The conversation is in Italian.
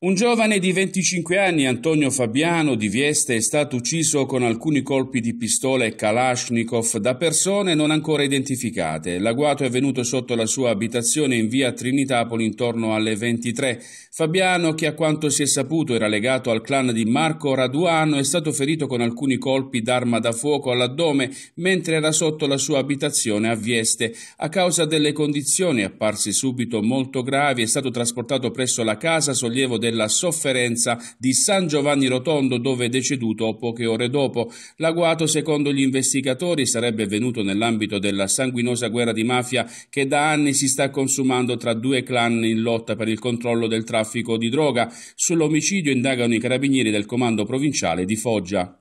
Un giovane di 25 anni, Antonio Fabiano di Vieste, è stato ucciso con alcuni colpi di pistola e Kalashnikov da persone non ancora identificate. L'agguato è avvenuto sotto la sua abitazione in via Trinitapoli intorno alle 23. Fabiano, che a quanto si è saputo era legato al clan di Marco Raduano, è stato ferito con alcuni colpi d'arma da fuoco all'addome mentre era sotto la sua abitazione a Vieste. A causa delle condizioni apparse subito molto gravi, è stato trasportato presso la casa sollievo del della sofferenza di San Giovanni Rotondo dove è deceduto poche ore dopo. L'agguato, secondo gli investigatori, sarebbe venuto nell'ambito della sanguinosa guerra di mafia che da anni si sta consumando tra due clan in lotta per il controllo del traffico di droga. Sull'omicidio indagano i carabinieri del comando provinciale di Foggia.